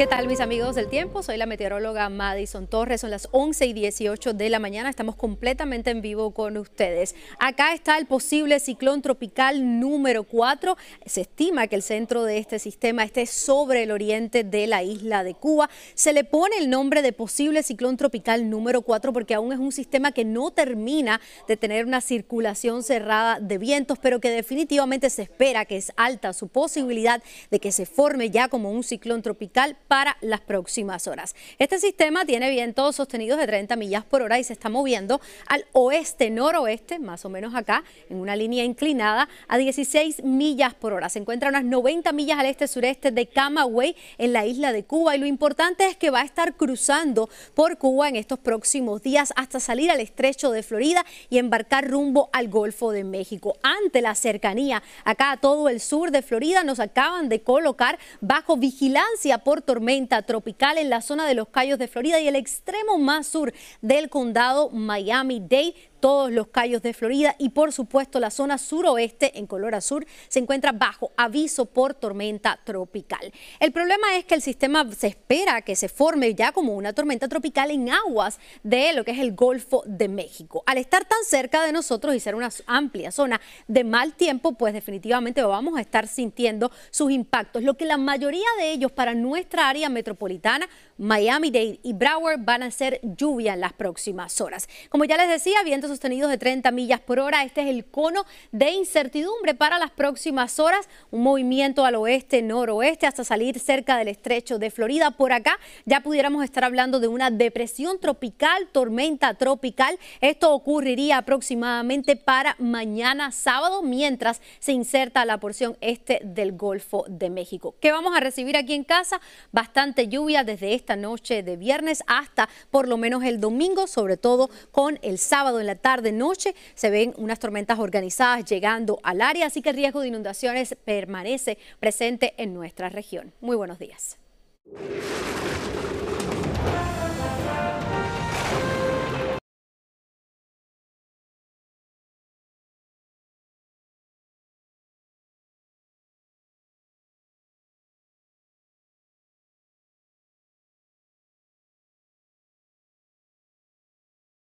¿Qué tal mis amigos del tiempo? Soy la meteoróloga Madison Torres, son las 11 y 18 de la mañana, estamos completamente en vivo con ustedes. Acá está el posible ciclón tropical número 4, se estima que el centro de este sistema esté sobre el oriente de la isla de Cuba. Se le pone el nombre de posible ciclón tropical número 4 porque aún es un sistema que no termina de tener una circulación cerrada de vientos, pero que definitivamente se espera que es alta su posibilidad de que se forme ya como un ciclón tropical para las próximas horas. Este sistema tiene vientos sostenidos de 30 millas por hora y se está moviendo al oeste-noroeste, más o menos acá, en una línea inclinada a 16 millas por hora. Se encuentra a unas 90 millas al este-sureste de Camagüey, en la isla de Cuba, y lo importante es que va a estar cruzando por Cuba en estos próximos días hasta salir al estrecho de Florida y embarcar rumbo al Golfo de México. Ante la cercanía acá a todo el sur de Florida, nos acaban de colocar bajo vigilancia por tormentas tormenta tropical en la zona de los Cayos de Florida y el extremo más sur del condado Miami-Dade todos los callos de Florida y por supuesto la zona suroeste en color azul se encuentra bajo aviso por tormenta tropical. El problema es que el sistema se espera que se forme ya como una tormenta tropical en aguas de lo que es el Golfo de México. Al estar tan cerca de nosotros y ser una amplia zona de mal tiempo, pues definitivamente vamos a estar sintiendo sus impactos, lo que la mayoría de ellos para nuestra área metropolitana, Miami-Dade y Broward van a ser lluvia en las próximas horas. Como ya les decía, vientos sostenidos de 30 millas por hora. Este es el cono de incertidumbre para las próximas horas. Un movimiento al oeste, noroeste, hasta salir cerca del estrecho de Florida. Por acá ya pudiéramos estar hablando de una depresión tropical, tormenta tropical. Esto ocurriría aproximadamente para mañana sábado, mientras se inserta la porción este del Golfo de México. ¿Qué vamos a recibir aquí en casa? bastante lluvia desde esta noche de viernes hasta por lo menos el domingo, sobre todo con el sábado en la tarde, noche. Se ven unas tormentas organizadas llegando al área, así que el riesgo de inundaciones permanece presente en nuestra región. Muy buenos días.